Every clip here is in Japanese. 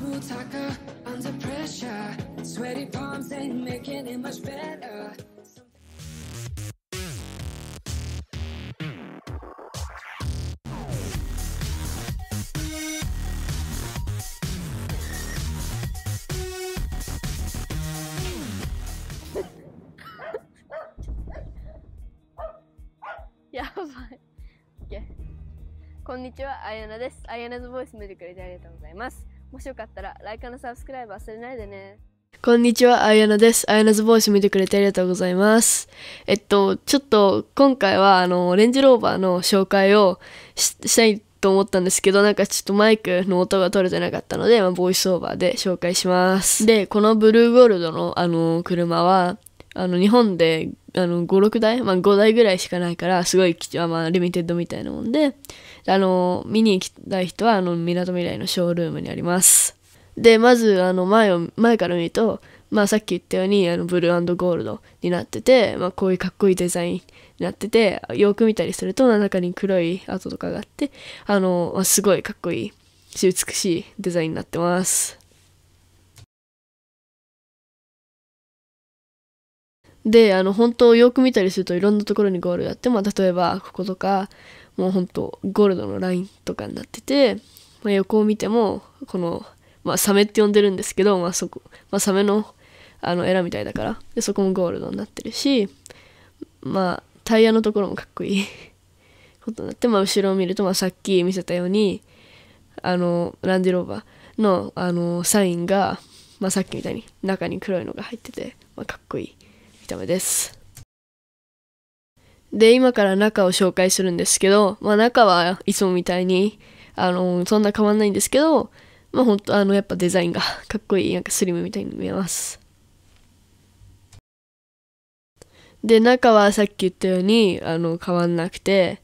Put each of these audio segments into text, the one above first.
blue taka under pressure. Sweaty palms ain't making it much better. やばい。こんにちは、あやなです。あやなズボイス見てくれてありがとうございます。もしよかったら、ライカのサブスクライブ忘れないでね。こんにちは、あやなです。あやナズボイス見てくれてありがとうございます。えっと、ちょっと今回は、あの、オレンジローバーの紹介をしたいと思ったんですけど、なんかちょっとマイクの音が取れてなかったので、まあ、ボイスオーバーで紹介します。で、このブルーゴールドのあの車は、あの日本で56台、まあ、5台ぐらいしかないからすごいまあ、リミテッドみたいなもんであの見に行きたい人はみなとみらいのショールームにありますでまずあの前を前から見ると、まあ、さっき言ったようにあのブルーゴールドになってて、まあ、こういうかっこいいデザインになっててよく見たりすると中に黒い跡とかがあってあの、まあ、すごいかっこいいし美しいデザインになってますであの本当よく見たりするといろんなところにゴールがあってまあ例えばこことかもう本当ゴールドのラインとかになってて、まあ、横を見てもこの、まあ、サメって呼んでるんですけど、まあそこまあ、サメのあのエラみたいだからでそこもゴールドになってるしまあタイヤのところもかっこいい ことになって、まあ、後ろを見ると、まあ、さっき見せたようにあのランディローバーのあのサインが、まあ、さっきみたいに中に黒いのが入ってて、まあ、かっこいい。ダメです。で、今から中を紹介するんですけど、まあ中はいつもみたいに、あの、そんな変わんないんですけど、まあ本当あの、やっぱデザインがかっこいい、なんかスリムみたいに見えます。で、中はさっき言ったように、あの、変わんなくて、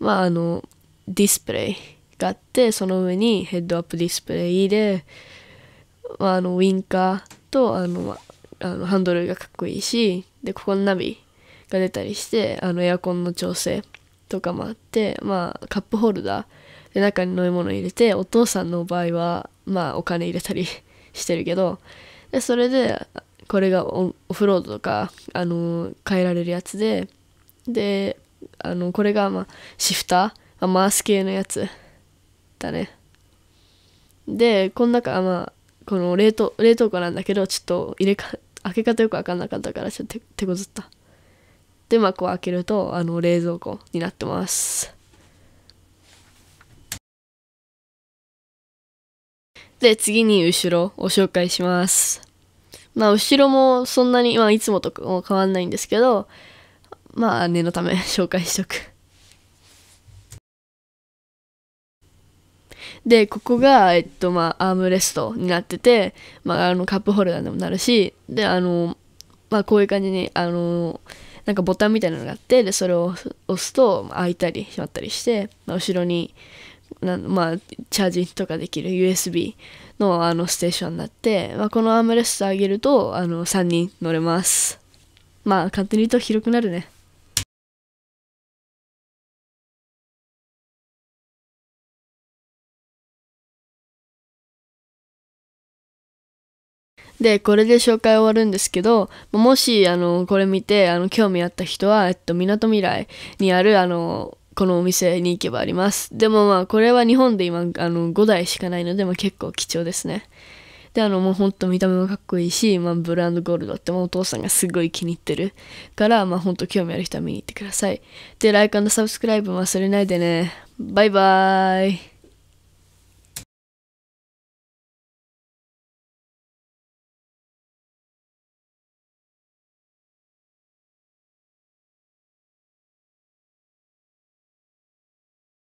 まああの、ディスプレイがあって、その上にヘッドアップディスプレイで、まあ、あの、ウィンカーと、あの、あのハンドルがかっこいいしでここのナビが出たりしてあのエアコンの調整とかもあってまあカップホルダーで中に飲み物入れてお父さんの場合はまあお金入れたりしてるけどでそれでこれがオフロードとか、あの変えられるやつでであのこれが、まあ、シフター、まあ、回ス系のやつだねでこの中まあこの冷凍冷凍庫なんだけどちょっと入れえ開け方よく分かんなかったからちょっと手こずったでまあこう開けるとあの冷蔵庫になってますで次に後ろを紹介しますまあ後ろもそんなに、まあ、いつもと変わんないんですけどまあ念のため 紹介しとくでここが、えっとまあ、アームレストになってて、まあ、あのカップホルダーにもなるしであの、まあ、こういう感じにあのなんかボタンみたいなのがあってでそれを押すと開いたり閉まったりして、まあ、後ろになまあ、チャージとかできる USB のあのステーションになって、まあ、このアームレスト上げるとあの3人乗れますまあ勝手に言うと広くなるねで、これで紹介終わるんですけど、もし、あの、これ見て、あの、興味あった人は、えっと、みなとみらいにある、あの、このお店に行けばあります。でもまあ、これは日本で今、あの、5台しかないので、まあ、結構貴重ですね。で、あの、もうほんと見た目もかっこいいし、まあ、ブランドゴールドってもお父さんがすごい気に入ってるから、まあ、ほんと興味ある人は見に行ってください。で、like& サブスクライブ忘れないでね。バイバーイ。